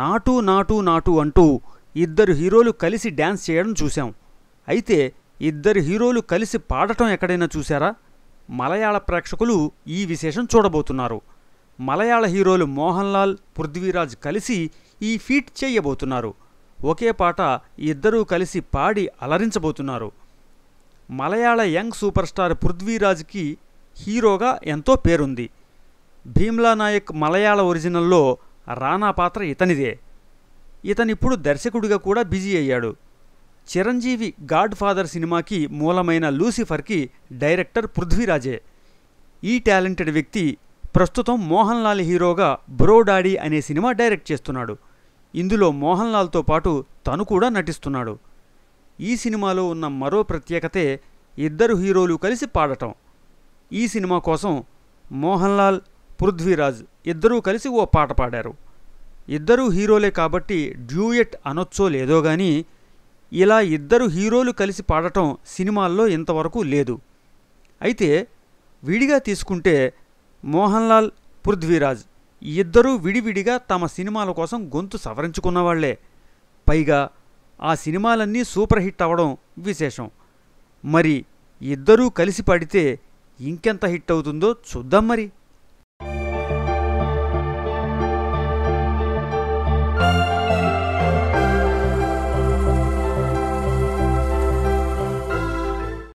నాటు నాటు నాటు అంటూ ఇద్దరు హీరోలు కలిసి డ్యాన్స్ చేయడం చూశాం అయితే ఇద్దరు హీరోలు కలిసి పాడటం ఎక్కడైనా చూశారా మలయాళ ప్రేక్షకులు ఈ విశేషం చూడబోతున్నారు మలయాళ హీరోలు మోహన్ లాల్ పృథ్వీరాజ్ కలిసి ఈ ఫీట్ చేయబోతున్నారు ఒకే పాట ఇద్దరూ కలిసి పాడి అలరించబోతున్నారు మలయాళ యంగ్ సూపర్ స్టార్ పృథ్వీరాజ్కి హీరోగా ఎంతో పేరుంది భీమ్లా నాయక్ మలయాళ ఒరిజినల్లో రానా పాత్ర ఇతనిదే ఇతనిప్పుడు దర్శకుడిగా కూడా బిజీ అయ్యాడు చిరంజీవి గాడ్ ఫాదర్ సినిమాకి మూలమైన లూసిఫర్కి డైరెక్టర్ పృథ్వీరాజే ఈ టాలెంటెడ్ వ్యక్తి ప్రస్తుతం మోహన్ లాల్ హీరోగా బ్రో డాడీ అనే సినిమా డైరెక్ట్ చేస్తున్నాడు ఇందులో మోహన్ లాల్తో పాటు తను కూడా నటిస్తున్నాడు ఈ సినిమాలో ఉన్న మరో ప్రత్యేకతే ఇద్దరు హీరోలు కలిసి పాడటం ఈ సినిమా కోసం మోహన్ లాల్ పృథ్వీరాజ్ ఇద్దరూ కలిసి ఓ పాట పాడారు ఇద్దరూ హీరోలే కాబట్టి డ్యూయెట్ అనొచ్చో లేదో కానీ ఇలా ఇద్దరు హీరోలు కలిసి పాడటం సినిమాల్లో ఇంతవరకు లేదు అయితే విడిగా తీసుకుంటే మోహన్ లాల్ పృథ్వీరాజ్ ఇద్దరూ విడివిడిగా తమ సినిమాల కోసం గొంతు సవరించుకున్నవాళ్లే పైగా ఆ సినిమాలన్నీ సూపర్ హిట్ అవ్వడం విశేషం మరి ఇద్దరూ కలిసి పాడితే ఇంకెంత హిట్ అవుతుందో చూద్దాం మరి